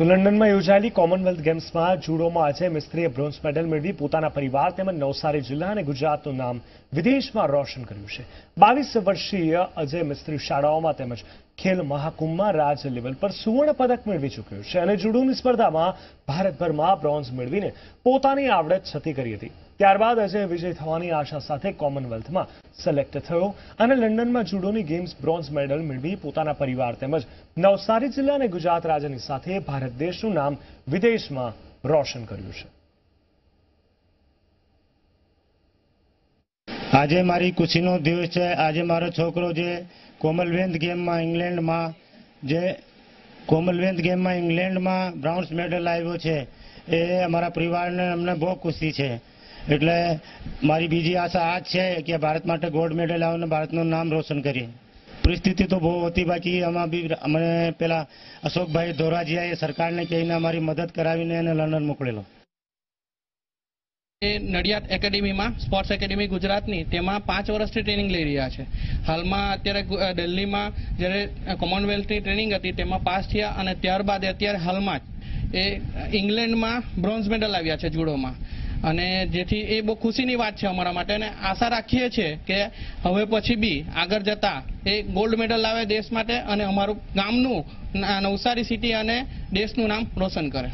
તો લંડનમાં યોજાયેલી કોમનવેલ્થ ગેમ્સમાં જુડોમાં આજે મિસ્ત્રીએ બ્રોન્ઝ મેડલ મેળવી પોતાના પરિવાર તેમજ નવસારી જિલ્લા અને ગુજરાતનું નામ વિદેશમાં રોશન કર્યું છે બાવીસ વર્ષીય અજય મિસ્ત્રી શાળાઓમાં તેમજ ખેલ મહાકુંભમાં રાજ્ય લેવલ પર સુવર્ણ પદક મેળવી ચૂક્યું છે અને જુડોની સ્પર્ધામાં ભારતભરમાં બ્રોન્ઝ મેળવીને પોતાની આવડત છતી કરી હતી ત્યારબાદ અજય વિજય થવાની આશા સાથે કોમનવેલ્થમાં સિલેક્ટ થયો અને લંડનમાં જુડોની ગેમ્સ બ્રોન્ઝ મેડલ મેળવી પોતાના પરિવાર તેમજ નવસારી જિલ્લા અને ગુજરાત રાજ્યની સાથે ભારત દેશનું નામ વિદેશમાં રોશન કર્યું છે આજે મારી ખુશીનો દિવસ છે આજે મારો છોકરો જે કોમનવેલ્થ ગેમમાં ઇંગ્લેન્ડમાં જે કોમનવેલ્થ ગેમમાં ઇંગ્લેન્ડમાં બ્રાઉન્સ મેડલ આવ્યો છે એ અમારા પરિવારને અમને બહુ ખુશી છે એટલે મારી બીજી આશા આ જ છે કે ભારત માટે ગોલ્ડ મેડલ લાવીને ભારતનું નામ રોશન કરીએ પરિસ્થિતિ તો બહુ હતી બાકી આમાં બી અમે પેલા અશોકભાઈ ધોરાજીયાએ સરકારને કહીને અમારી મદદ કરાવીને એને લંડન મોકલેલો નડિયાદ એકેડેમીમાં સ્પોર્ટ્સ એકેડેમી ગુજરાતની તેમાં પાંચ વર્ષથી ટ્રેનિંગ લઈ રહ્યા છે હાલમાં અત્યારે દિલ્હીમાં જ્યારે કોમનવેલ્થની ટ્રેનિંગ હતી તેમાં પાસ થયા અને ત્યારબાદ અત્યારે હાલમાં જ એ ઇંગ્લેન્ડમાં બ્રોન્ઝ મેડલ આવ્યા છે જુડોમાં અને જેથી એ બહુ ખુશીની વાત છે અમારા માટે અને આશા રાખીએ છીએ કે હવે પછી બી આગળ જતા એ ગોલ્ડ મેડલ લાવે દેશ માટે અને અમારું ગામનું નવસારી સિટી અને દેશનું નામ રોશન કરે